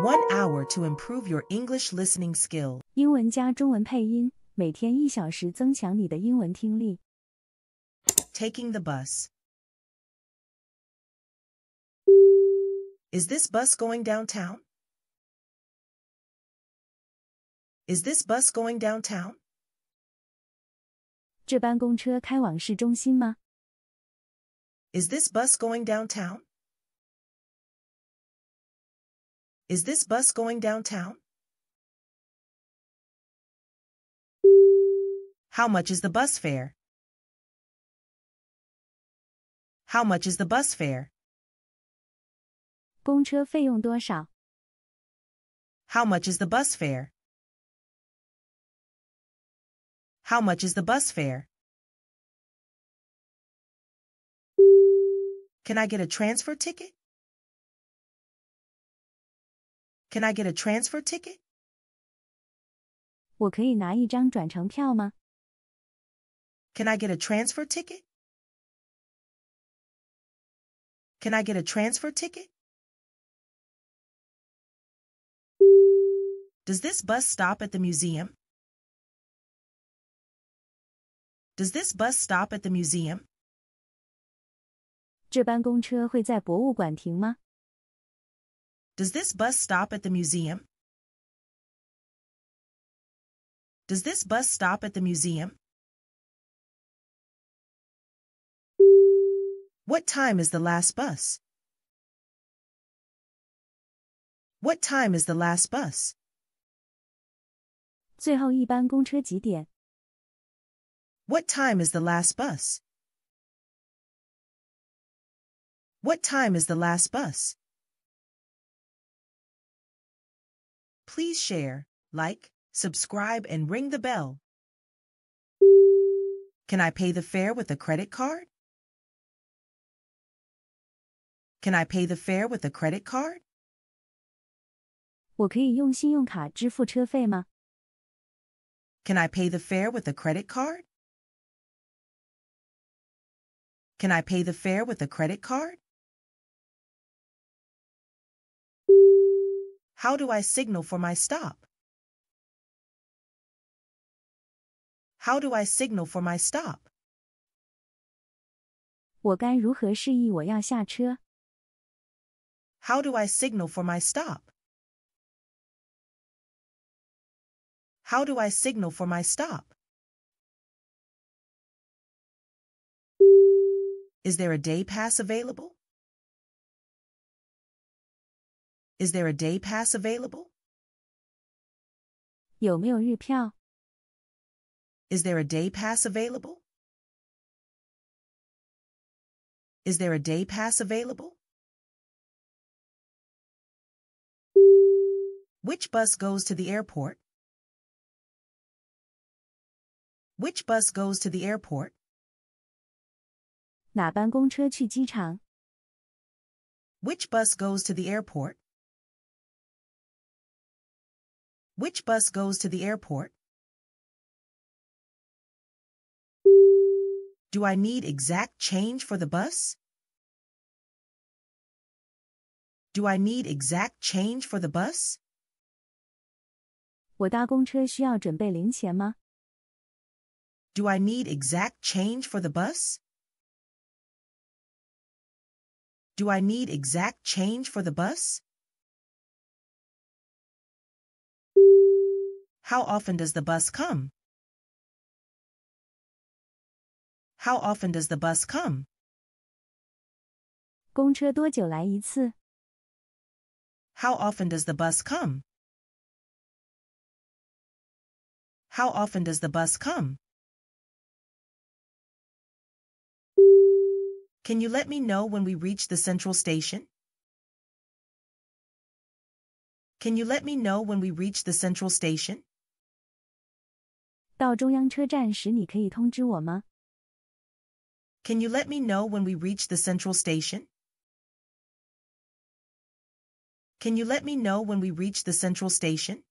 One hour to improve your English listening skill. 英文加中文配音，每天一小时增强你的英文听力。Taking the bus. Is this bus going downtown? Is this bus going downtown? Is this bus going downtown? Is this bus going downtown? How much is the bus fare? How much is the bus fare? 公车费用多少? How much is the bus fare? How much is the bus fare? Can I get a transfer ticket? Can I get a transfer ticket? Can I get a transfer ticket? Can I get a transfer ticket? Does this bus stop at the museum? Does this bus stop at the museum? 这班公车会在博物馆停吗 does this bus stop at the museum? Does this bus stop at the museum? What time is the last bus? What time is the last bus? 最后一班公车几点? What time is the last bus? What time is the last bus? Please share, like, subscribe, and ring the bell. Can I pay the fare with a credit card? Can I pay the fare with a credit card? Can I pay the fare with a credit card? Can I pay the fare with a credit card? How do I signal for my stop? How do I signal for my stop? How do I signal for my stop? How do I signal for my stop? Is there a day pass available? Is there a day pass available? 有没有日票? Is there a day pass available? Is there a day pass available? Which bus goes to the airport? Which bus goes to the airport? 哪班公车去机场? Which bus goes to the airport? Which bus goes to the airport? Do I need exact change for the bus? Do I need exact change for the bus? Do I need exact change for the bus? Do I need exact change for the bus? How often does the bus come? How often does the bus come? 公车多久来一次? How often does the bus come? How often does the bus come? Can you let me know when we reach the central station? Can you let me know when we reach the central station? 到中央车站时，你可以通知我吗？Can you let me know when we reach the central station? Can you let me know when we reach the central station?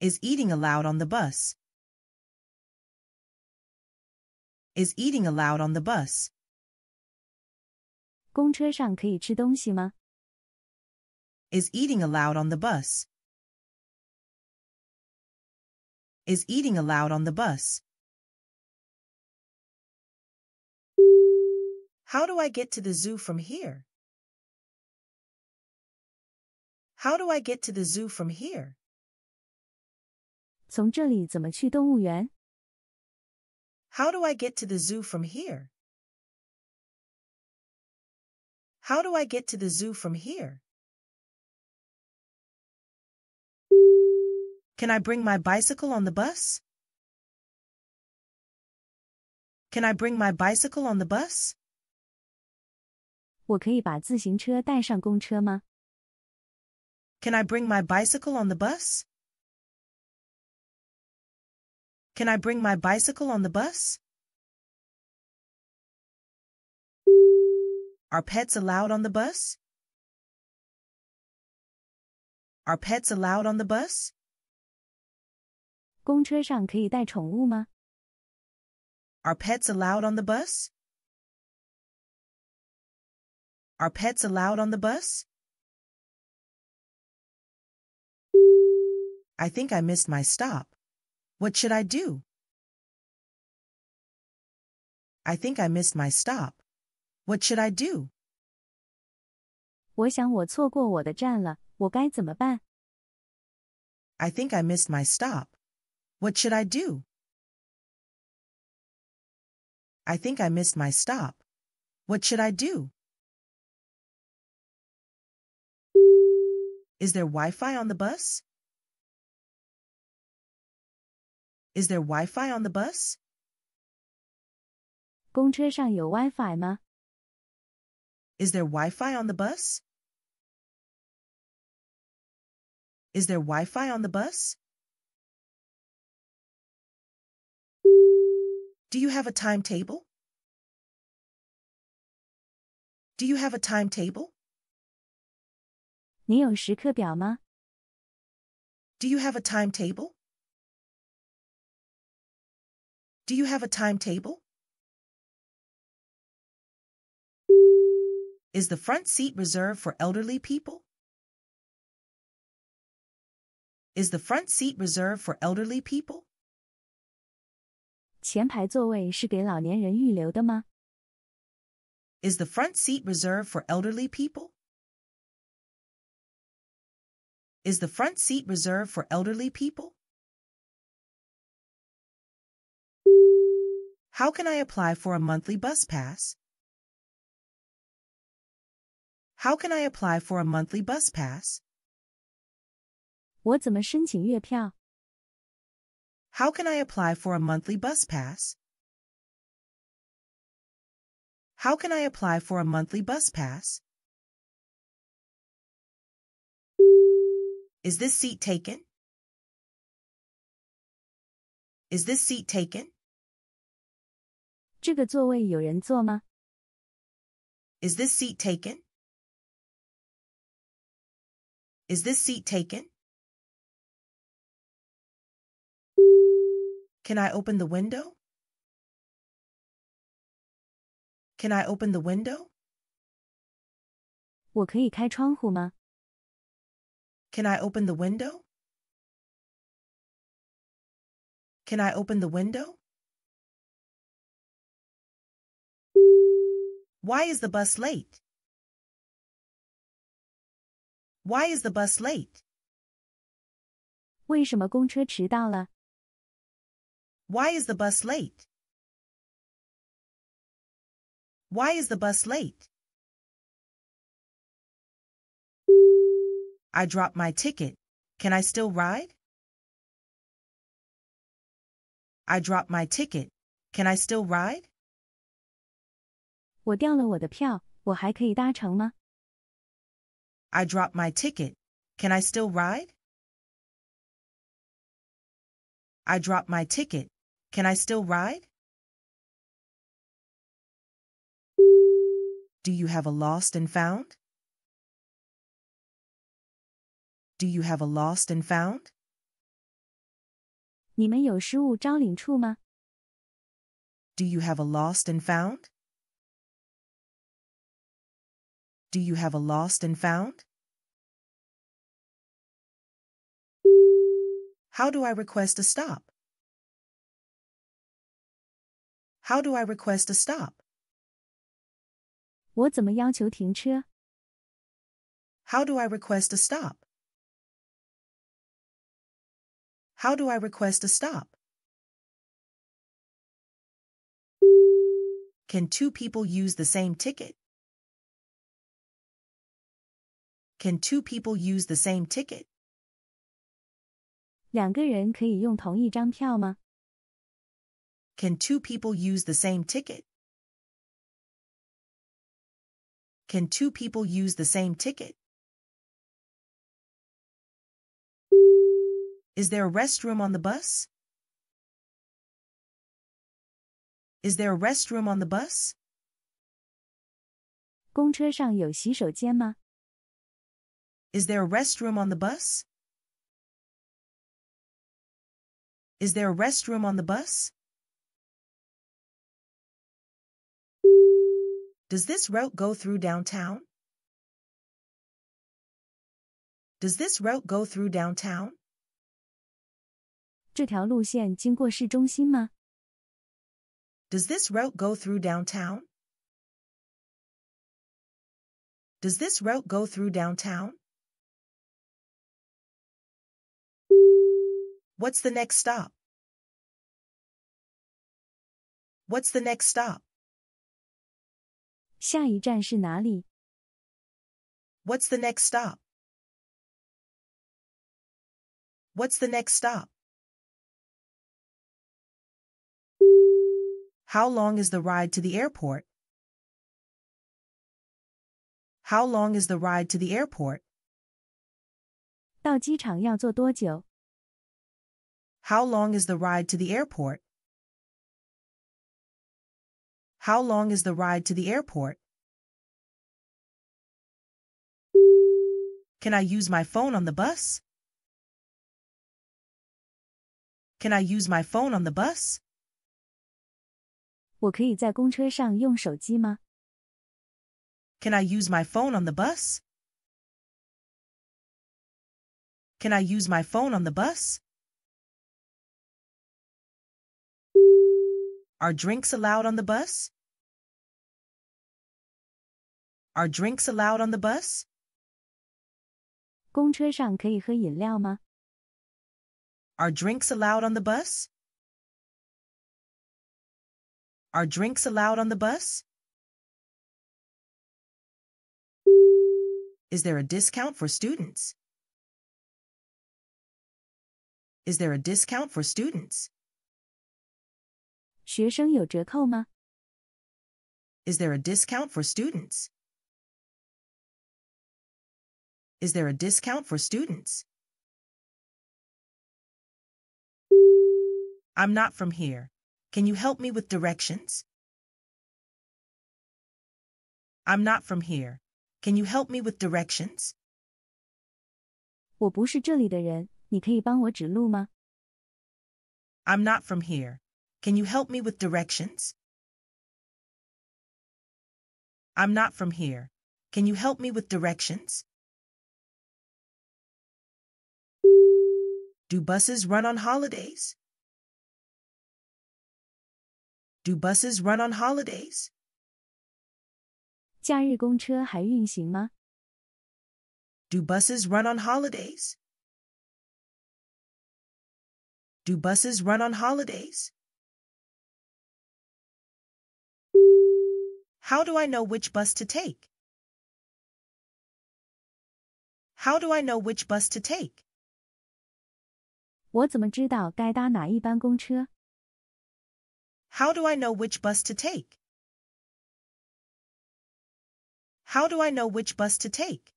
Is eating allowed on the bus? Is eating allowed on the bus? Is eating allowed on the bus? Is eating allowed on the bus? How do I get to the zoo from here? How do I get to the zoo from here? do I get to the zoo from here? How do I get to the zoo from here? Can I bring my bicycle on the bus? Can I bring my bicycle on the bus? Can I bring my bicycle on the bus? Can I bring my bicycle on the bus? Are pets allowed on the bus? Are pets allowed on the bus? 公车上可以带宠物吗？Are pets allowed on the bus? Are pets allowed on the bus? I think I missed my stop. What should I do? I think I missed my stop. What should I do? 我想我错过我的站了，我该怎么办？I think I missed my stop. What should I do? I think I missed my stop. What should I do? Is there Wi-Fi on the bus? Is there Wi-Fi on the bus? 公车上有 Wi-Fi there Wi-Fi on the bus? Is there Wi-Fi on the bus? Do you have a timetable? Do you have a timetable? 你有时刻表吗? Do you have a timetable? Do you have a timetable? Is the front seat reserved for elderly people? Is the front seat reserved for elderly people? 前排座位是给老年人预留的吗？Is the front seat reserved for elderly people? Is the front seat reserved for elderly people? How can I apply for a monthly bus pass? How can I apply for a monthly bus pass? 我怎么申请月票? How can I apply for a monthly bus pass? How can I apply for a monthly bus pass? Is this seat taken? Is this seat taken? 这个座位有人坐吗? Is this seat taken? Is this seat taken? Can I open the window? Can I open the window? Can I open the window? Can I open the window? Why is the bus late? Why is the bus late? 为什么公车迟到了？why is the bus late? Why is the bus late? I dropped my ticket. Can I still ride? I dropped my ticket. Can I still ride? I dropped my ticket. Can I still ride? I dropped my ticket. Can I still ride? Do you have a lost and found? Do you have a lost and found? Do you have a lost and found? Do you have a lost and found? How do I request a stop? How do I request a stop? 我怎么要求停车? How do I request a stop? How do I request a stop? Can two people use the same ticket? Can two people use the same ticket? 两个人可以用同一张票吗? Can two people use the same ticket? Can two people use the same ticket? Is there a restroom on the bus? Is there a restroom on the bus? 公车上有洗手间吗? Is there a restroom on the bus? Is there a restroom on the bus? Does this route go through downtown? Does this route go through downtown? Does this route go through downtown? Does this route go through downtown? What's the next stop? What's the next stop? 下一站是哪里? What's the next stop? What's the next stop? How long is the ride to the airport? How long is the ride to the airport? How long is the ride to the airport? How long is the ride to the airport? Can I use my phone on the bus? Can I use my phone on the bus? Can I use my phone on the bus? Can I use my phone on the bus? Are drinks allowed on the bus? Are drinks allowed on the bus? Are drinks allowed on the bus? Are drinks allowed on the bus? Is there a discount for students? Is there a discount for students? 学生有折扣吗？Is there a discount for students? Is there a discount for students? I'm not from here. Can you help me with directions? I'm not from here. Can you help me with directions? i am not from here. Can you help me with directions? I'm not from here. Can you help me with directions? Do buses run on holidays? Do buses run on holidays? 假日公车还运行吗? Do buses run on holidays? Do buses run on holidays? How do I know which bus to take? How do I know which bus to take? How do I know which bus to take? How do I know which bus to take?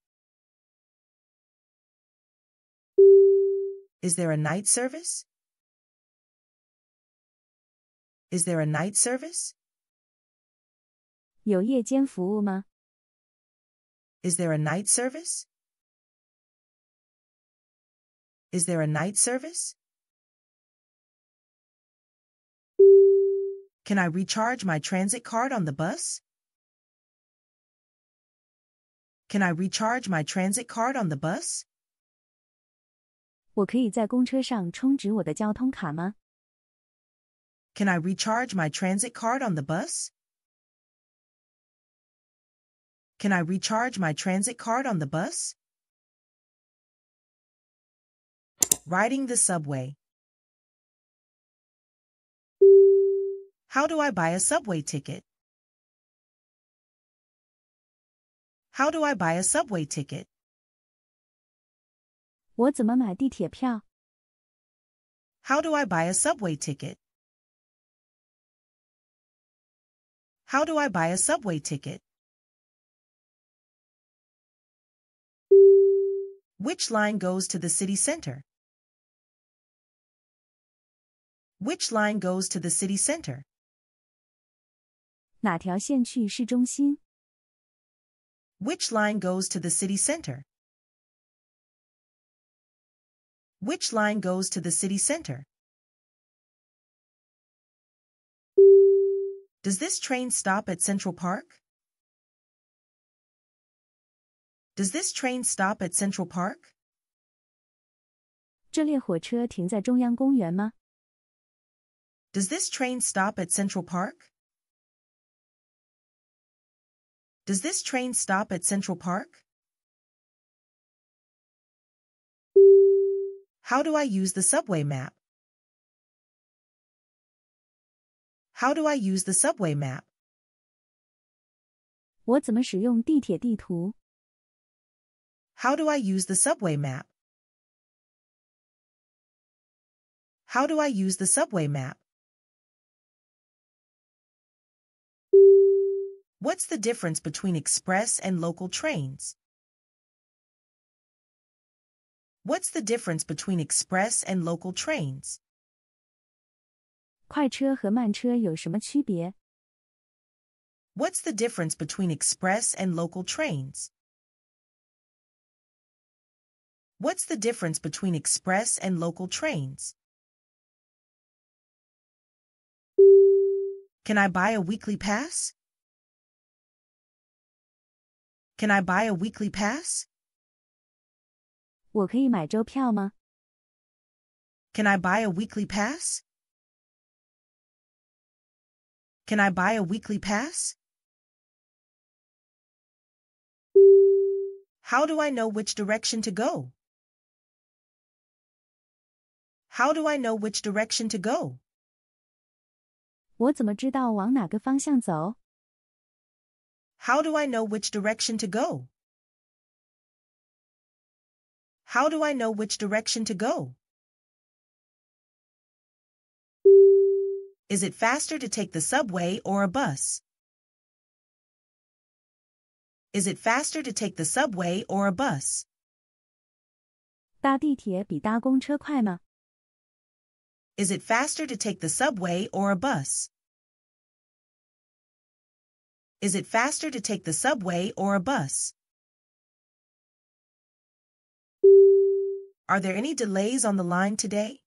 Is there a night service? Is there a night service? Is there a night service? Is there a night service? Can I recharge my transit card on the bus? Can I recharge my transit card on the bus? Can I recharge my transit card on the bus? Can I recharge my transit card on the bus? Riding the subway. How do I buy a subway ticket? How do I buy a subway ticket? 我怎么买地铁票? How do I buy a subway ticket? How do I buy a subway ticket? Which line goes to the city center? Which line goes to the city center? 哪条线去市中心? Which line goes to the city center? Which line goes to the city center? Does this train stop at Central Park? Does this train stop at Central Park? 这列火车停在中央公园吗？Does this train stop at Central Park? Does this train stop at Central Park? How do I use the subway map? How do I use the subway map? 我怎么使用地铁地图？how do I use the subway map? How do I use the subway map? What's the difference between express and local trains? What's the difference between express and local trains? 快车和慢车有什么区别? What's the difference between express and local trains? What's the difference between express and local trains? Can I buy a weekly pass? Can I buy a weekly pass? 我可以买周票吗? Can I buy a weekly pass? Can I buy a weekly pass? How do I know which direction to go? How do I know which direction to go? How do I know which direction to go? How do I know which direction to go? Is it faster to take the subway or a bus? Is it faster to take the subway or a bus? 搭地铁比搭公车快吗？is it faster to take the subway or a bus? Is it faster to take the subway or a bus? Are there any delays on the line today?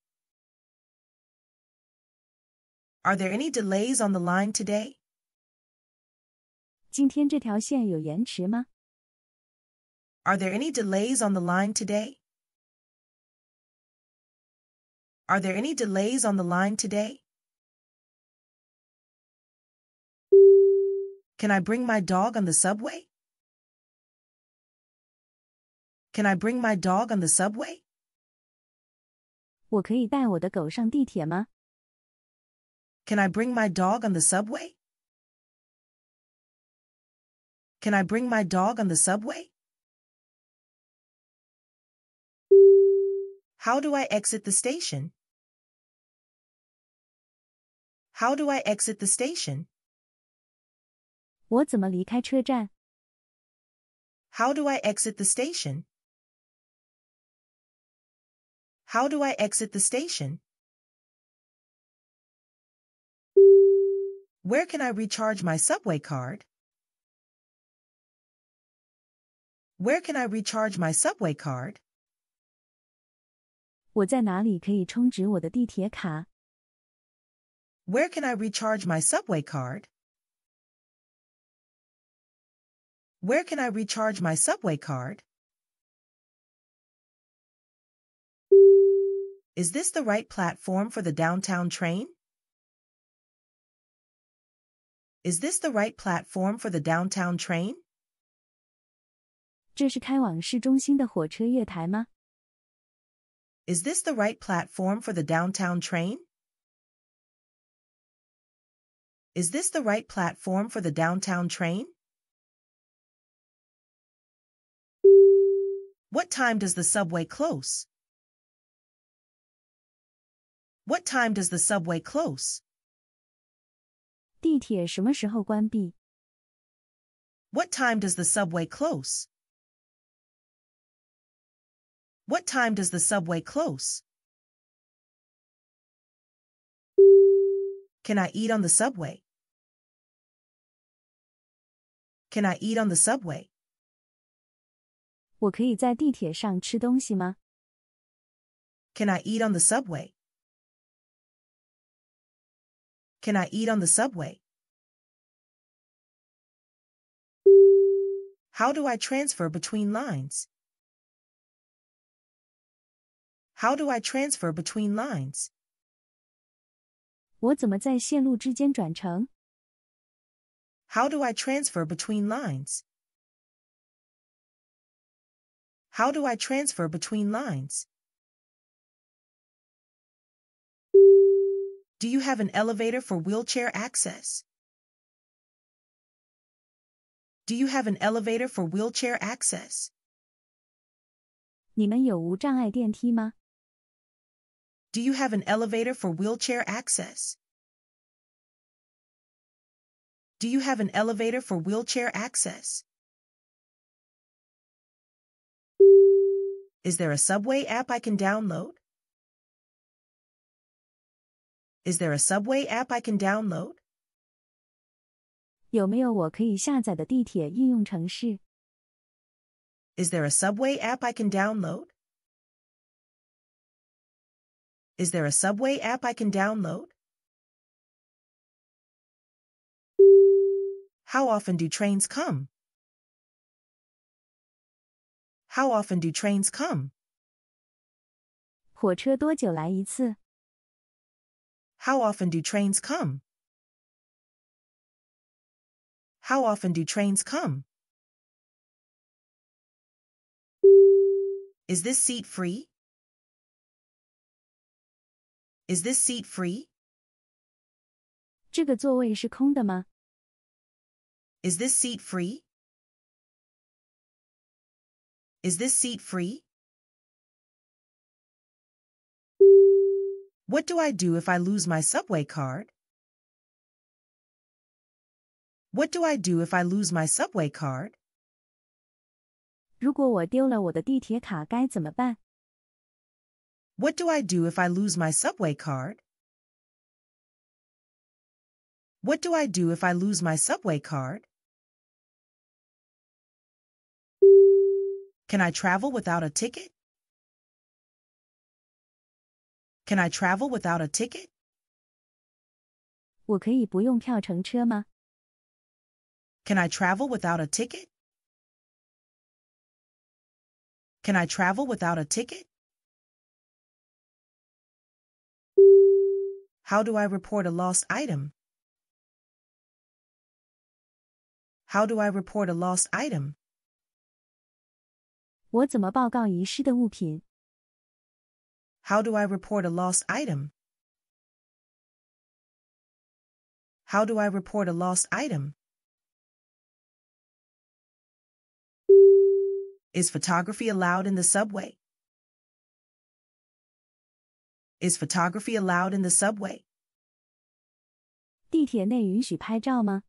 Are there any delays on the line today? 今天这条线有延迟吗? Are there any delays on the line today? Are there any delays on the line today? Can I bring my dog on the subway? Can I bring my dog on the subway? Can I bring my dog on the subway? Can I bring my dog on the subway? How do I exit the station? How do I exit the station? How do I exit the station? How do I exit the station? Where can I recharge my subway card? Where can I recharge my subway card? 我在哪里可以充值我的地铁卡？where can I recharge my subway card? Where can I recharge my subway card? Is this the right platform for the downtown train? Is this the right platform for the downtown train? Is this the right platform for the downtown train? Is this the right platform for the downtown train? What time does the subway close? What time does the subway close? 地铁什么时候关闭? What time does the subway close? What time does the subway close? Can I eat on the subway? Can I eat on the subway? Can I eat on the subway? Can I eat on the subway? How do I transfer between lines? How do I transfer between lines? 我怎么在线路之间转乘？How do I transfer between lines? How do I transfer between lines? Do you have an elevator for wheelchair access? Do you have an elevator for wheelchair access? 你们有无障碍电梯吗？do you have an elevator for wheelchair access? Do you have an elevator for wheelchair access? Is there a subway app I can download? Is there a subway app I can download? Is there a subway app I can download? Is there a Subway app I can download? How often do trains come? How often do trains come? 火车多久来一次? How often do trains come? How often do trains come? Is this seat free? Is this seat free? Is this seat free? Is this seat free? What do I do if I lose my subway card? What do I do if I lose my subway card? 如果我丢了我的地铁卡该怎么办 what do I do if I lose my subway card? What do I do if I lose my subway card? Can I travel without a ticket? Can I travel without a ticket? 我可以不用票乘车吗? Can I travel without a ticket? Can I travel without a ticket? How do I report a lost item? How do I report a lost item? How do I report a lost item? How do I report a lost item? Is photography allowed in the subway? Is photography allowed in the subway? 地铁内允许拍照吗?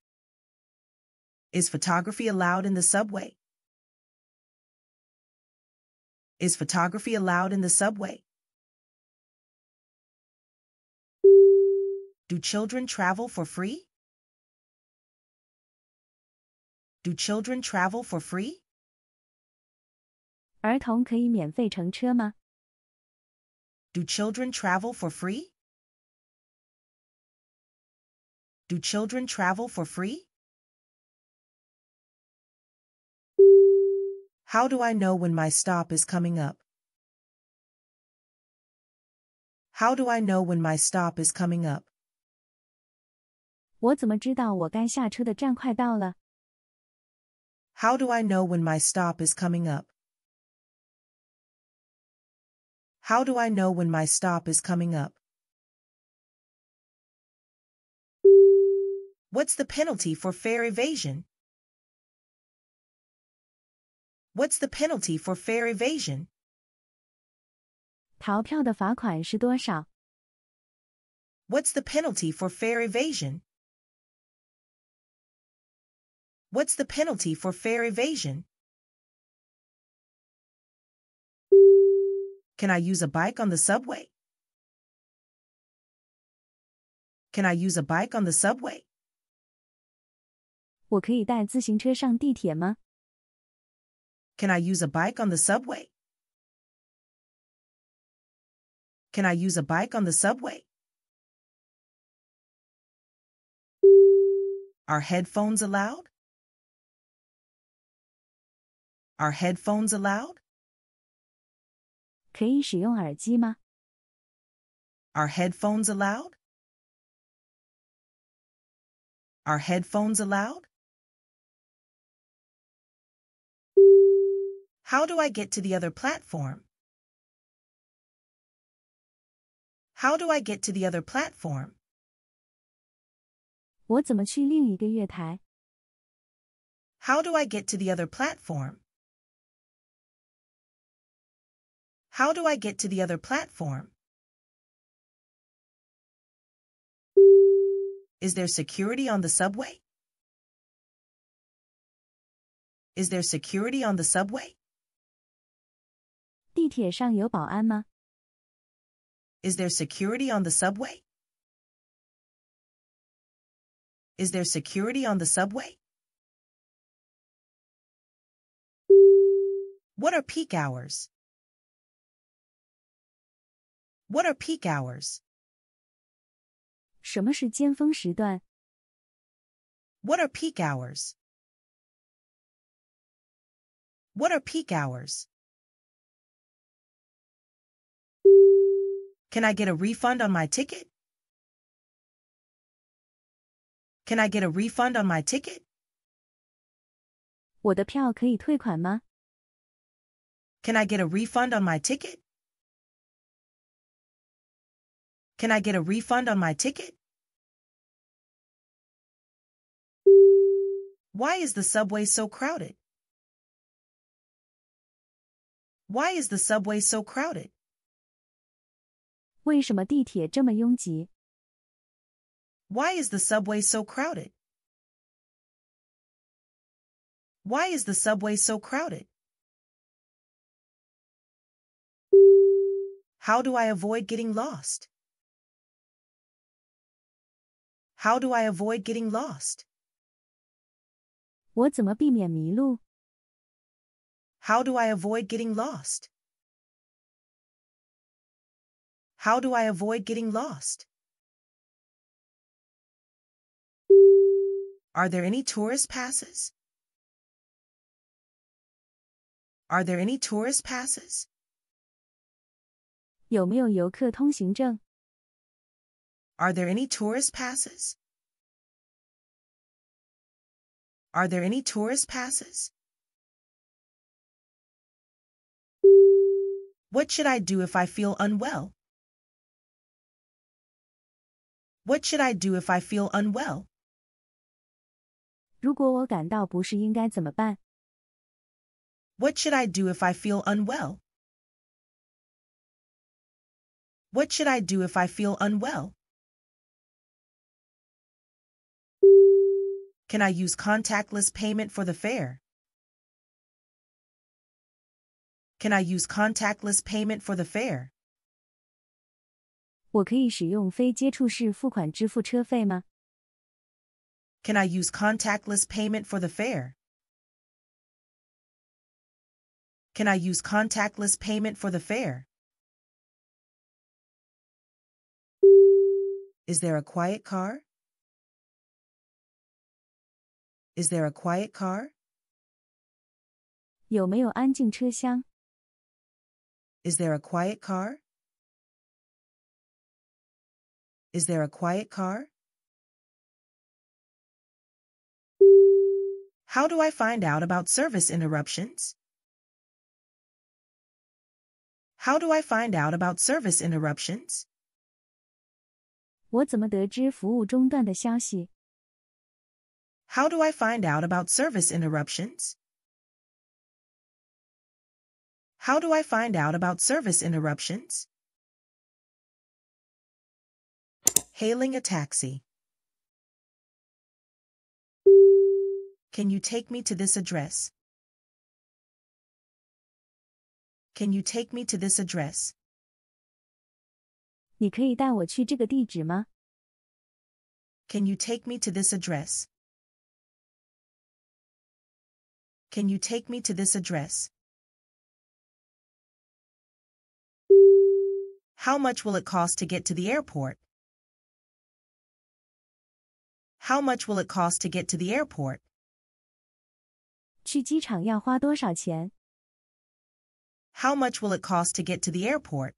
Is photography allowed in the subway? Is photography allowed in the subway? Do children travel for free? Do children travel for free? 儿童可以免费乘车吗? Do children travel for free? Do children travel for free? How do I know when my stop is coming up? How do I know when my stop is coming up? How do I know when my stop is coming up? How do I know when my stop is coming up? What's the penalty for fare evasion? What's the penalty for fare evasion? What's the penalty for fare evasion? What's the penalty for fare evasion? Can I use a bike on the subway? Can I use a bike on the subway? Can I use a bike on the subway? Can I use a bike on the subway? Are headphones allowed? Are headphones allowed? 可以使用耳机吗？Are headphones allowed? Are headphones allowed? How do I get to the other platform? How do I get to the other platform? How do I get to the other platform? How do I get to the other platform? Is there security on the subway? Is there security on the subway? 地铁上有保安吗? Is there security on the subway? Is there security on the subway? What are peak hours? What are peak hours? 什么是尖峰时段? What are peak hours? What are peak hours? Can I get a refund on my ticket? Can I get a refund on my ticket? 我的票可以退款吗? Can I get a refund on my ticket? Can I get a refund on my ticket? Why is the subway so crowded? Why is the subway so crowded? Why is the subway so crowded? Why is the subway so crowded? How do I avoid getting lost? How do I avoid getting lost? How do I avoid getting lost? How do I avoid getting lost? Are there any tourist passes? Are there any tourist passes? 有没有游客通行证 are there any tourist passes? Are there any tourist passes? What should I do if I feel unwell? What should I do if I feel unwell? 如果我感到不适应该怎么办? What should I do if I feel unwell? What should I do if I feel unwell? Can I use contactless payment for the fare? Can I use contactless payment for the fare? Can I use contactless payment for the fare? Can I use contactless payment for the fare? Is there a quiet car? Is there a quiet car? 有没有安静车厢? Is there a quiet car? Is there a quiet car? How do I find out about service interruptions? How do I find out about service interruptions? 我怎么得知服务中断的消息? How do I find out about service interruptions? How do I find out about service interruptions? Hailing a taxi. Can you take me to this address? Can you take me to this address? 你可以带我去这个地址吗? Can you take me to this address? Can you take me to this address? How much will it cost to get to the airport? How much will it cost to get to the airport? 去机场要花多少钱? How much will it cost to get to the airport?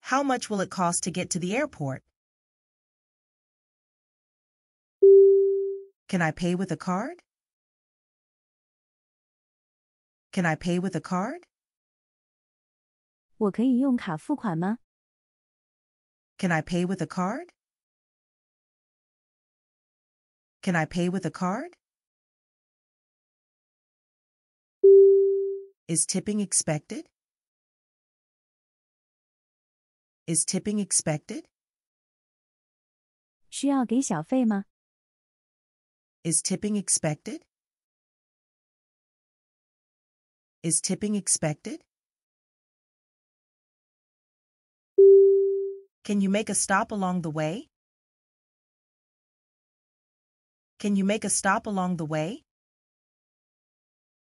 How much will it cost to get to the airport? Can I pay with a card? Can I pay with a card? 我可以用卡付款吗? Can I pay with a card? Can I pay with a card? Is tipping expected? Is tipping expected? 需要给小费吗? Is tipping expected? Is tipping expected? Can you make a stop along the way? Can you make a stop along the way?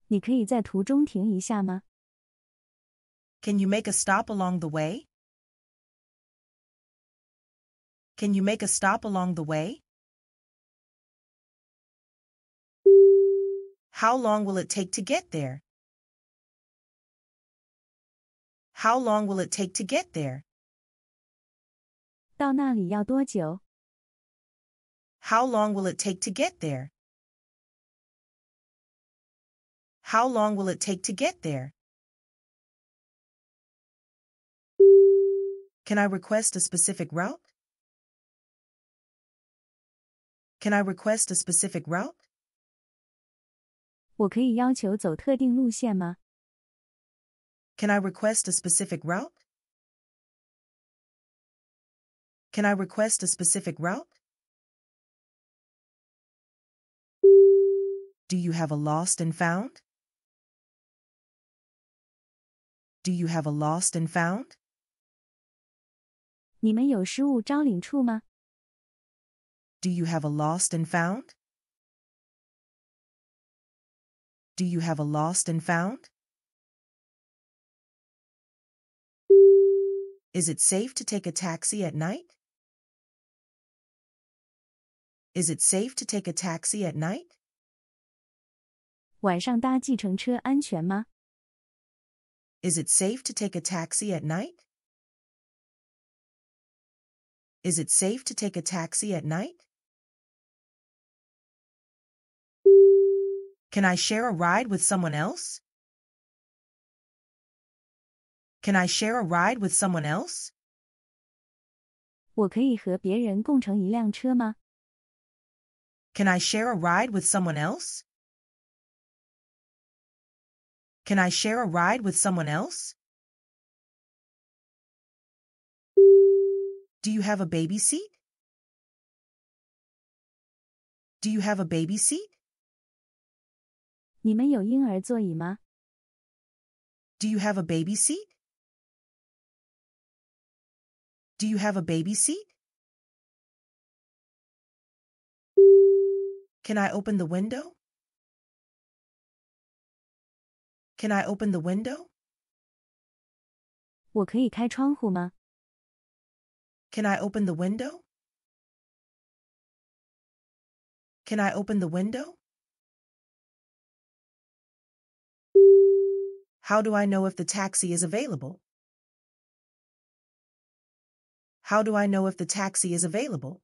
你可以在途中停一下吗? Can you make a stop along the way? Can you make a stop along the way? How long will it take to get there? How long will it take to get there? 到那里要多久? How long will it take to get there? How long will it take to get there? Can I request a specific route? Can I request a specific route? 我可以要求走特定路线吗？Can I request a specific route? Can I request a specific route? Do you have a lost and found? Do you have a lost and found? 你们有失物招领处吗？Do you have a lost and found? Do you have a lost and found? Is it safe to take a taxi at night? Is it safe to take a taxi at night? Is it safe to take a taxi at night? Is it safe to take a taxi at night? Can I share a ride with someone else? Can I share a ride with someone else? Can I share a ride with someone else? Can I share a ride with someone else? Do you have a baby seat? Do you have a baby seat? 你们有婴儿座椅吗？Do you have a baby seat? Do you have a baby seat? Can I open the window? Can I open the window? 我可以开窗户吗？Can I open the window? Can I open the window? How do I know if the taxi is available? How do I know if the taxi is available?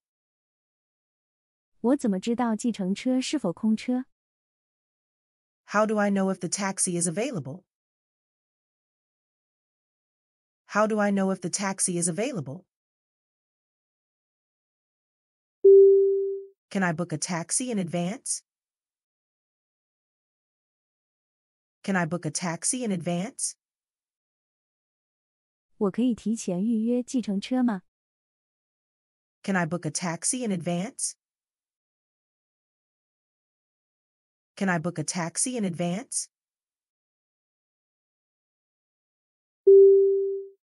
How do I know if the taxi is available? How do I know if the taxi is available? Can I book a taxi in advance? Can I book a taxi in advance? Can I book a taxi in advance? Can I book a taxi in advance?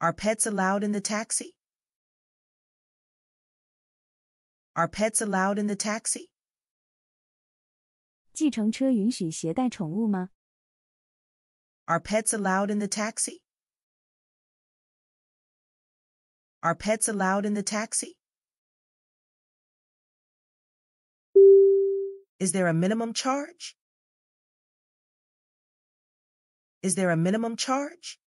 Are pets allowed in the taxi? Are pets allowed in the taxi? 计程车允许携带宠物吗 are pets allowed in the taxi? Are pets allowed in the taxi? Is there a minimum charge? Is there a minimum charge?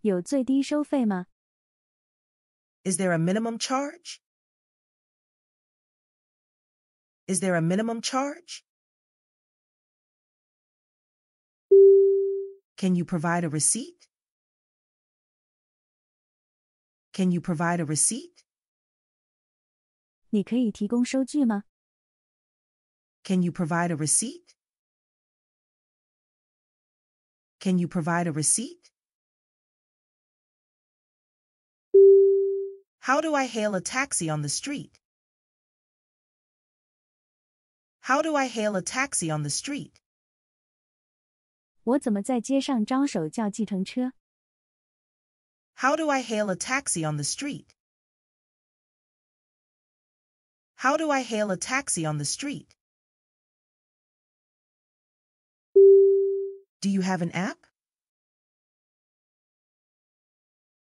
有最低收费吗? Is there a minimum charge? Is there a minimum charge? Can you provide a receipt? Can you provide a receipt? Can you provide a receipt? Can you provide a receipt? How do I hail a taxi on the street? How do I hail a taxi on the street? 我怎么在街上招手叫计程车？How do I hail a taxi on the street? How do I hail a taxi on the street? Do you have an app?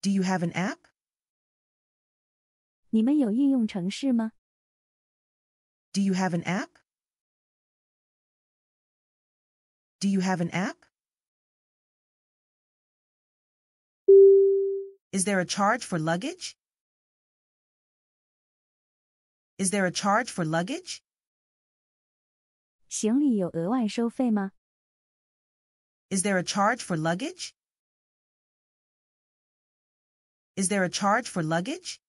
Do you have an app? 你们有应用程式吗？Do you have an app? Do you have an app? Is there a charge for luggage? Is there a charge for luggage? 行李有额外收费吗? Is there a charge for luggage? Is there a charge for luggage?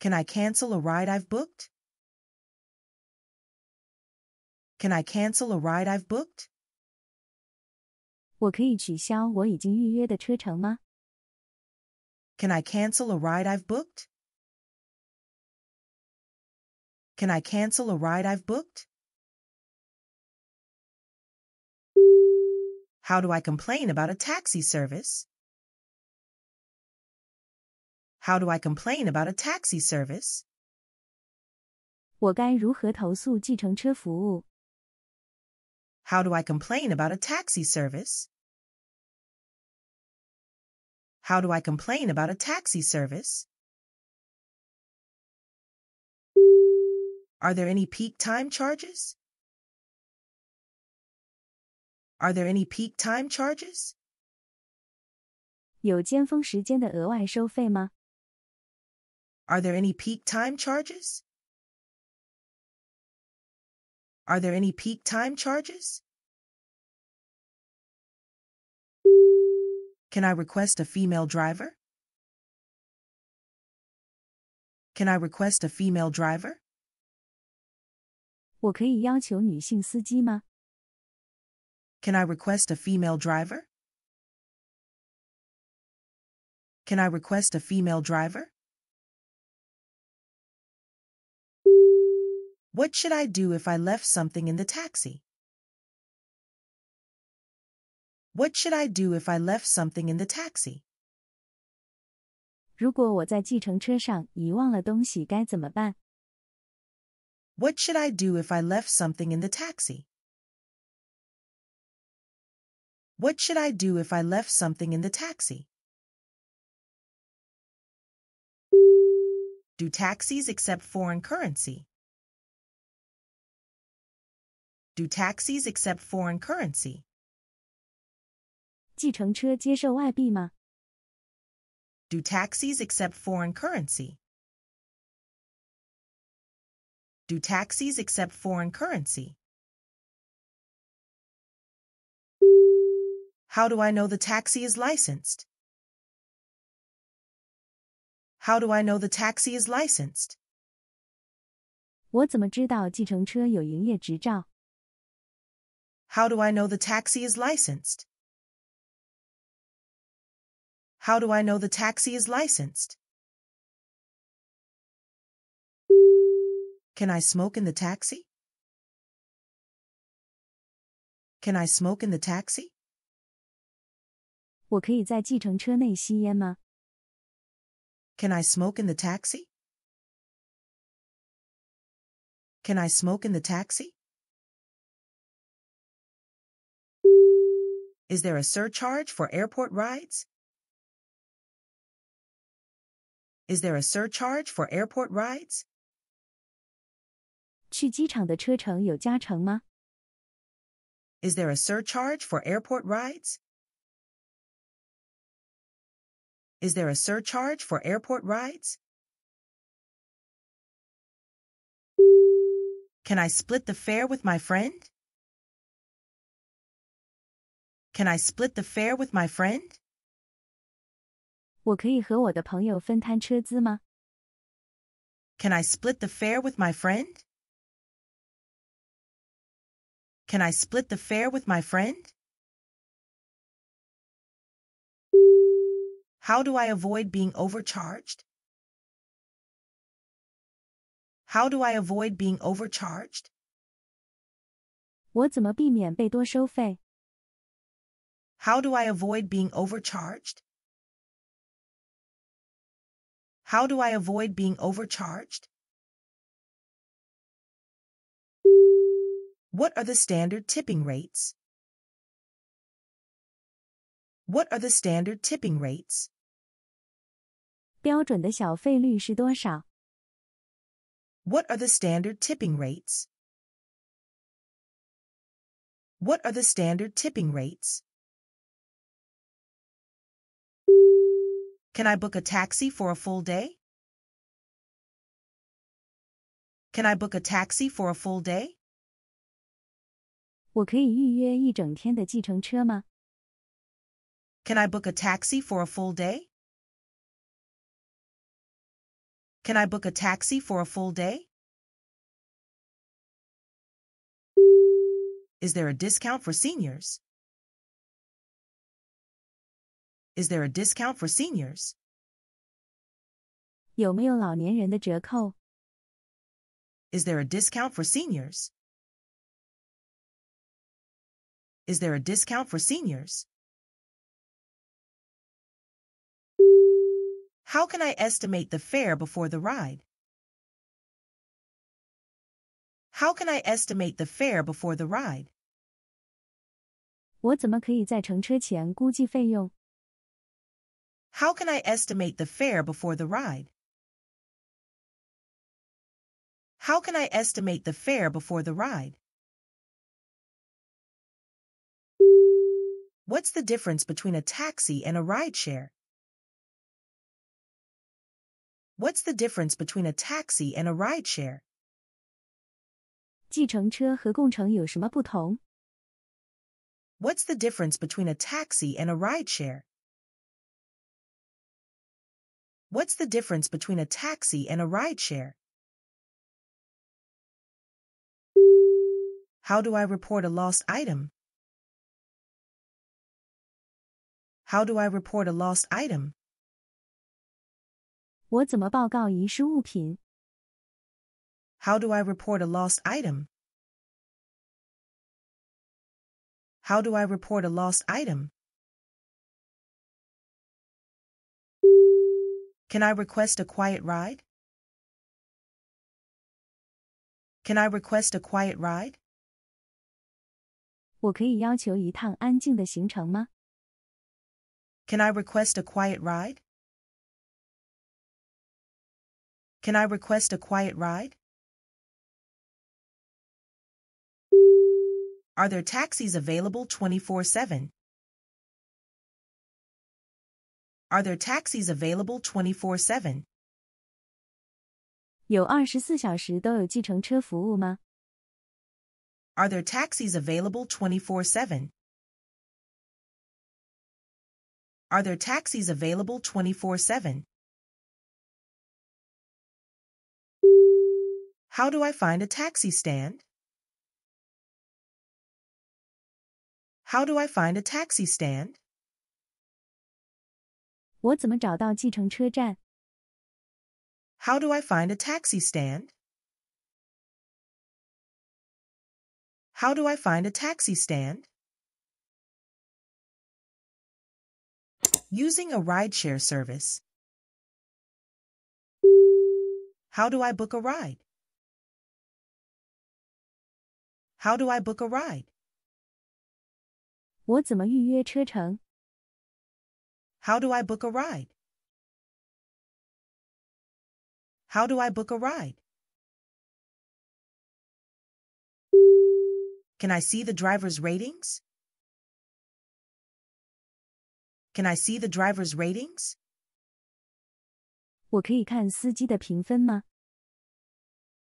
Can I cancel a ride I've booked? Can I cancel a ride I've booked? 我可以取消我已经预约的车程吗？Can I cancel a ride I've booked? Can I cancel a ride I've booked? How do I complain about a taxi service? How do I complain about a taxi service? How do I complain about a taxi service? How do I complain about a taxi service? Are there any peak time charges? Are there any peak time charges? Are there any peak time charges? Are there any peak time charges? Can I request a female driver? Can I request a female driver? Can I request a female driver? Can I request a female driver? What should I do if I left something in the taxi? What should I do if I left something in the taxi? What should I do if I left something in the taxi? What should I do if I left something in the taxi? Do taxis accept foreign currency? Do taxis accept foreign currency? 计程车接受外币吗？Do taxis accept foreign currency? Do taxis accept foreign currency? How do I know the taxi is licensed? How do I know the taxi is licensed? How do I know the taxi is licensed? How do I know the taxi is licensed? Can I smoke in the taxi? Can I smoke in the taxi? Can I smoke in the taxi? Can I smoke in the taxi? Is there a surcharge for airport rides? Is there a surcharge for airport rides? 去机场的车程有加成吗？Is there a surcharge for airport rides? Is there a surcharge for airport rides? Can I split the fare with my friend? Can I split the fare with my friend? 我可以和我的朋友分摊车资吗？Can I split the fare with my friend? Can I split the fare with my friend? How do I avoid being overcharged? How do I avoid being overcharged? 我怎么避免被多收费? How do I avoid being overcharged? How do I avoid being overcharged? What are the standard tipping rates? What are the standard tipping rates? What are the standard tipping rates? What are the standard tipping rates? Can I book a taxi for a full day? Can I book a taxi for a full day? Can I book a taxi for a full day? Can I book a taxi for a full day? Is there a discount for seniors? Is there a discount for seniors? 有没有老年人的折扣? Is there a discount for seniors? Is there a discount for seniors? How can I estimate the fare before the ride? How can I estimate the fare before the ride? 我怎么可以在乘车前估计费用? How can I estimate the fare before the ride? How can I estimate the fare before the ride? What's the difference between a taxi and a rideshare? What's the difference between a taxi and a rideshare? What's the difference between a taxi and a rideshare? What's the difference between a taxi and a rideshare? How do I report a lost item? How do I report a lost item? How do I report a lost item? How do I report a lost item? Can I request a quiet ride? Can I request a quiet ride? Can I request a quiet ride? Can I request a quiet ride? Are there taxis available 24 7? Are there taxis available 24/7? Are there taxis available 24/7? Are there taxis available 24/7? How do I find a taxi stand? How do I find a taxi stand? 我怎么找到计程车站？How do I find a taxi stand? How do I find a taxi stand? Using a rideshare service. How do I book a ride? How do I book a ride? 我怎么预约车程 how do I book a ride? How do I book a ride? Can I see the driver's ratings? Can I see the driver's ratings? 我可以看司机的评分吗?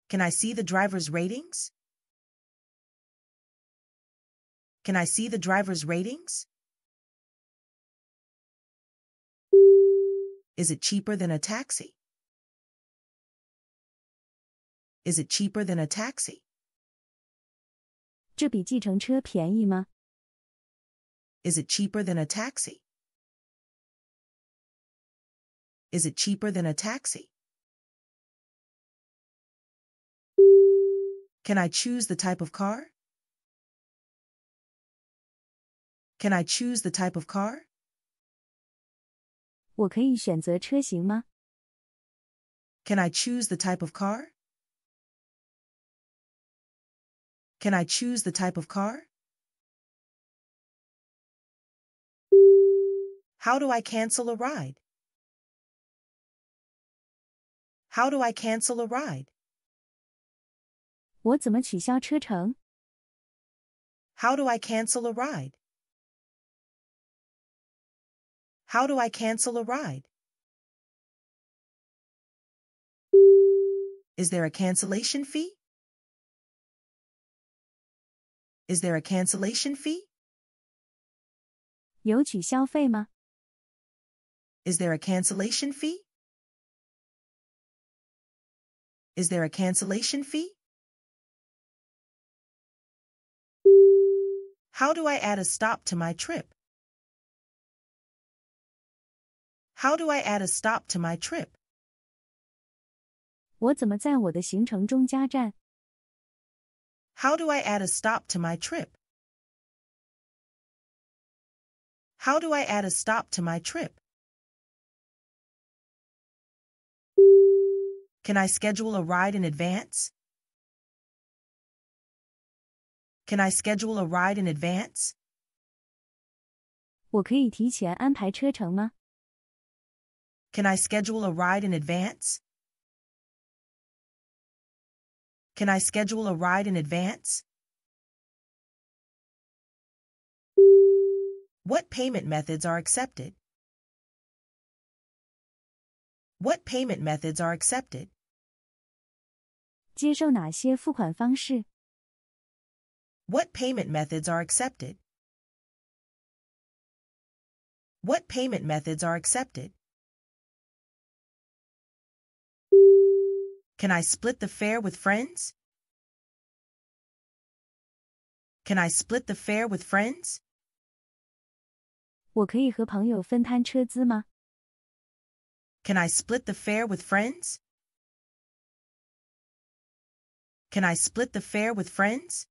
Can I see the driver's ratings? Can I see the driver's ratings? Is it cheaper than a taxi? Is it cheaper than a taxi? Is it cheaper than a taxi? Is it cheaper than a taxi? Can I choose the type of car? Can I choose the type of car? 我可以选择车型吗？Can I choose the type of car? Can I choose the type of car? How do I cancel a ride? How do I cancel a ride? 我怎么取消车程? How do I cancel a ride? How do I cancel a ride? Is there a cancellation fee? Is there a cancellation fee? 有取消费吗? Is there a cancellation fee? Is there a cancellation fee? How do I add a stop to my trip? How do I add a stop to my trip? How do I add a stop to my trip? How do I add a stop to my trip? Can I schedule a ride in advance? Can I schedule a ride in advance? 我可以提前安排车程吗？can I schedule a ride in advance? Can I schedule a ride in advance? What payment methods are accepted? What payment methods are accepted? 接受哪些付款方式? What payment methods are accepted? What payment methods are accepted? Can I split the fare with friends? Can I split the fare with friends? Can I split the fare with friends? Can I split the fare with friends?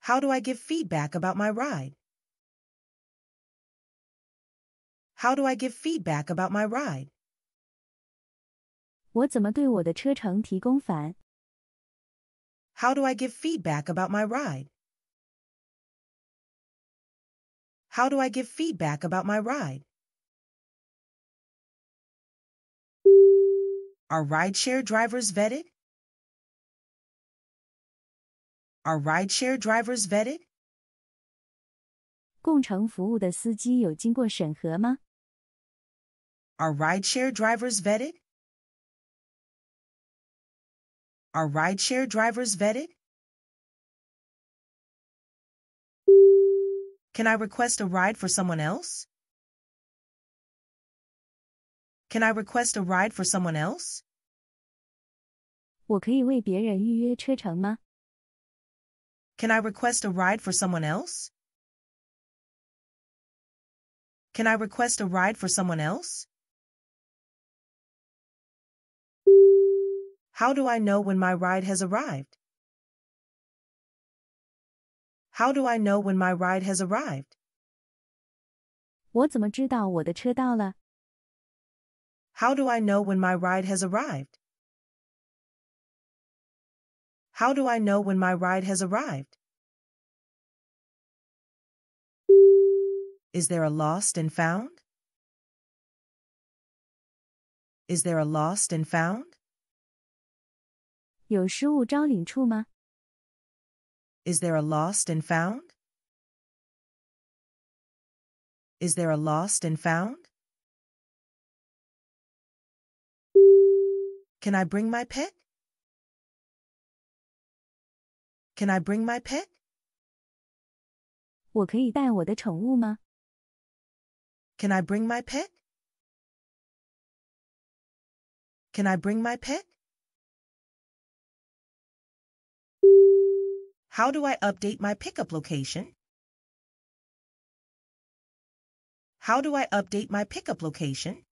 How do I give feedback about my ride? How do I give feedback about my ride? How do I give feedback about my ride? How do I give feedback about my ride? Are rideshare drivers vetted? Are rideshare drivers vetted? 共乘服务的司机有经过审核吗？are rideshare drivers vetted? Are rideshare drivers vetted? Can I request a ride for someone else? Can I request a ride for someone else? 我可以为别人预约车程吗? Can I request a ride for someone else? Can I request a ride for someone else? How do I know when my ride has arrived? How do I know when my ride has arrived? How do I know when my ride has arrived? How do I know when my ride has arrived? Is there a lost and found? Is there a lost and found? 有失物招领处吗？Is there a lost and found? Is there a lost and found? Can I bring my pet? Can I bring my pet? 我可以带我的宠物吗？Can I bring my pet? Can I bring my pet? How do I update my pickup location? How do I update my pickup location?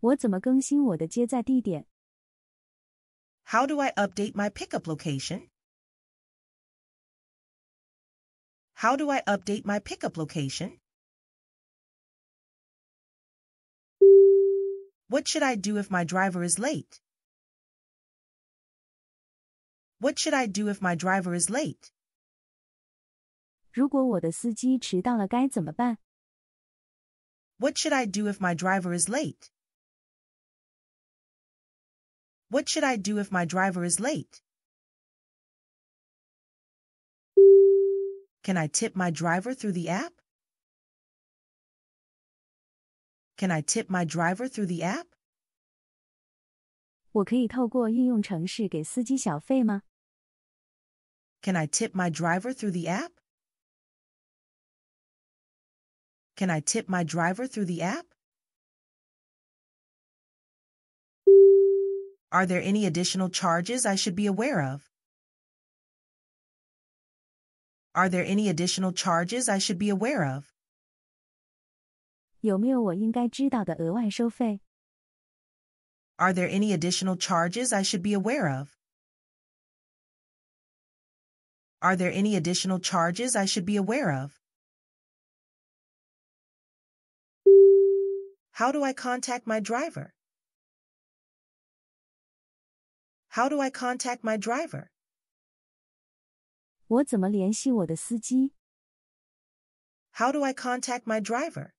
我怎么更新我的接载地点? How do I update my pickup location? How do I update my pickup location? What should I do if my driver is late? What should I do if my driver is late? should I do if my driver is late? What should I do if my driver is late? Can I tip my driver through the app? Can I tip my driver through the app? 我可以透过应用程式给司机小费吗 can I tip my driver through the app? Can I tip my driver through the app? Are there any additional charges I should be aware of? Are there any additional charges I should be aware of? 有没有我应该知道的额外收费? Are there any additional charges I should be aware of? Are there any additional charges I should be aware of? How do I contact my driver? How do I contact my driver? 我怎么联系我的司机? How do I contact my driver?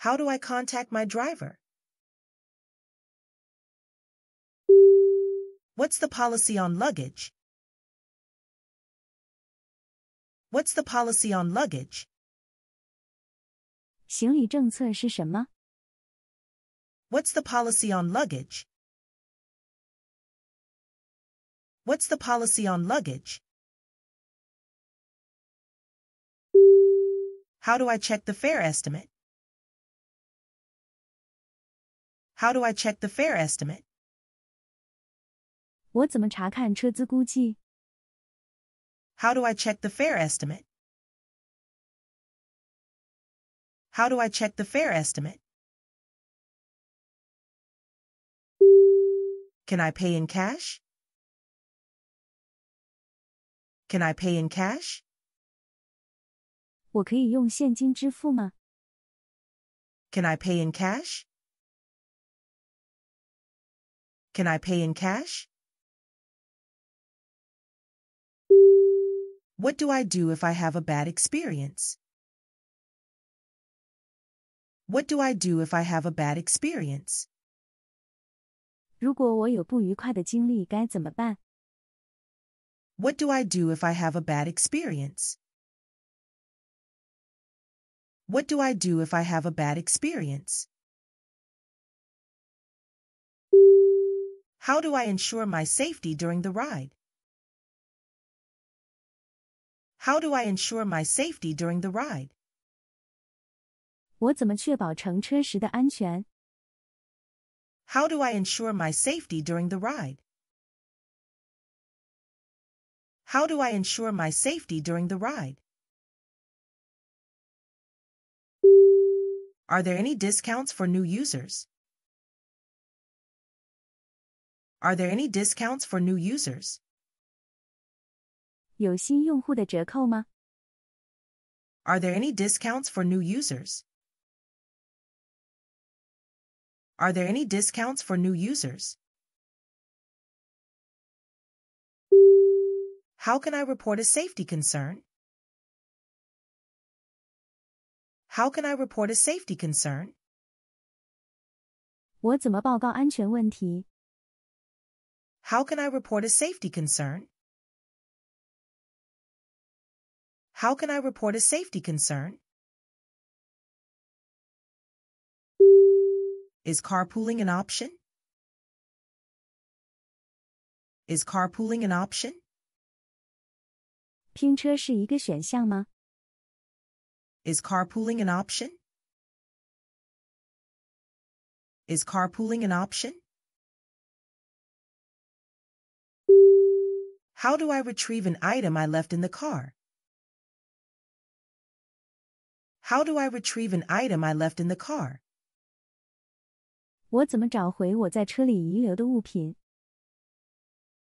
How do I contact my driver? What's the policy on luggage? What's the policy on luggage? 行李政策是什么? What's the policy on luggage? What's the policy on luggage? How do I check the fare estimate? How do I check the fare estimate? How do I check the fare estimate? How do I check the fare estimate? Can I pay in cash? Can I pay in cash? Can I pay in cash? Can I pay in cash? What do I do if I have a bad experience? What do I do if I have a bad experience? 如果我有不愉快的经历该怎么办? What do I do if I have a bad experience? What do I do if I have a bad experience? How do I ensure my safety during the ride? How do I ensure my safety during the ride? How do I ensure my safety during the ride? How do I ensure my safety during the ride? Are there any discounts for new users? Are there any discounts for new users? 有新用户的折扣吗？Are there any discounts for new users? Are there any discounts for new users? How can I report a safety concern? How can I report a safety concern? 我怎么报告安全问题? How can I report a safety concern? How can I report a safety concern? Is carpooling an option? Is carpooling an option? 拼车是一个选项吗? Is carpooling an option? Is carpooling an option? How do I retrieve an item I left in the car? How do I retrieve an item I left in the car?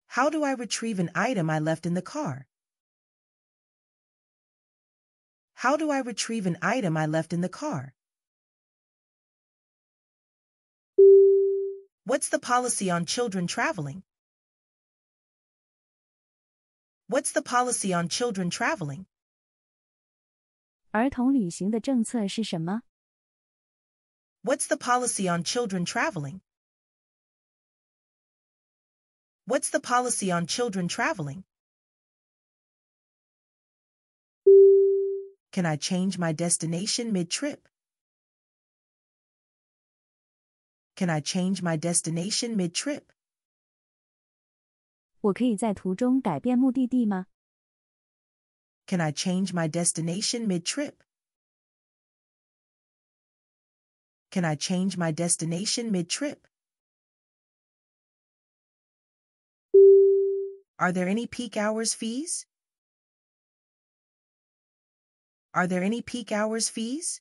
How do I retrieve an item I left in the car? How do I retrieve an item I left in the car? What's the policy on children traveling? What's the policy on children traveling? 儿童旅行的政策是什么？What's the policy on children traveling? What's the policy on children traveling? Can I change my destination mid-trip? Can I change my destination mid-trip? 我可以在途中改变目的地吗 can I change my destination mid-trip? Can I change my destination mid-trip? Are there any peak hours fees? Are there any peak hours fees?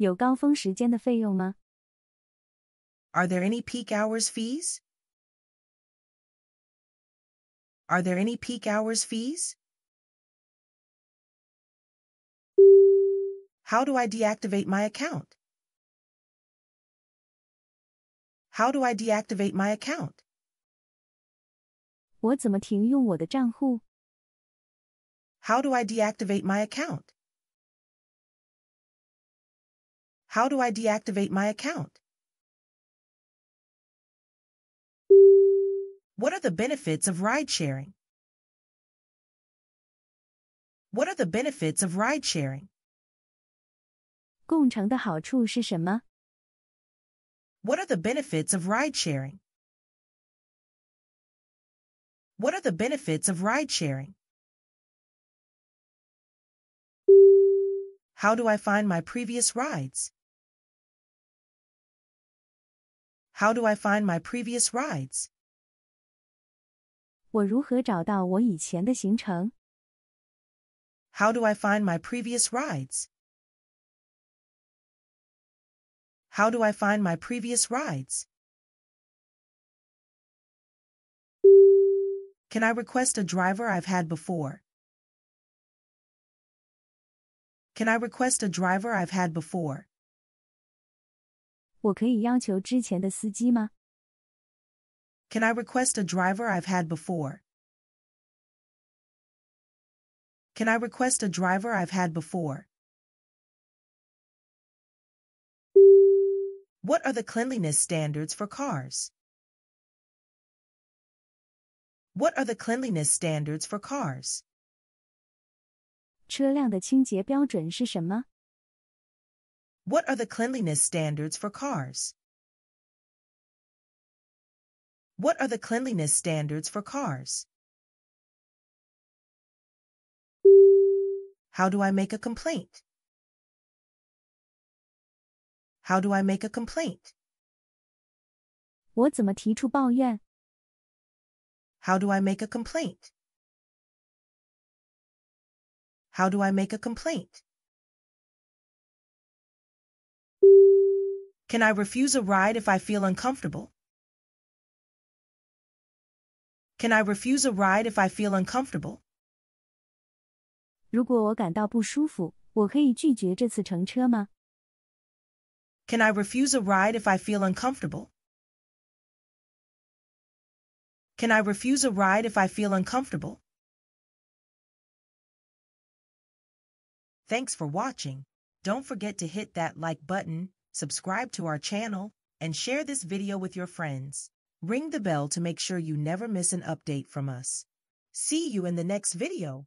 Are there any peak hours fees? Are there any peak hours fees? How do I deactivate my account? How do I deactivate my account? How do I deactivate my account? How do I deactivate my account? What are the benefits of ride sharing? What are the benefits of ride sharing? 共乘的好处是什么？What are the benefits of ride sharing? What are the benefits of ride sharing? How do I find my previous rides? How do I find my previous rides? How do I find my previous rides? How do I find my previous rides? Can I request a driver I've had before? Can I request a driver I've had before? 我可以要求之前的司机吗? Can I request a driver I've had before? Can I request a driver I've had before? What are the cleanliness standards for cars? What are the cleanliness standards for cars? What are the cleanliness standards for cars? What are the cleanliness standards for cars? How do I make a complaint? How do I make a complaint? How do I make a complaint? How do I make a complaint? Can I refuse a ride if I feel uncomfortable? Can I refuse a ride if I feel uncomfortable? 如果我感到不舒服，我可以拒绝这次乘车吗 can I refuse a ride if I feel uncomfortable? Can I refuse a ride if I feel uncomfortable? Thanks for watching. Don't forget to hit that like button, subscribe to our channel, and share this video with your friends. Ring the bell to make sure you never miss an update from us. See you in the next video.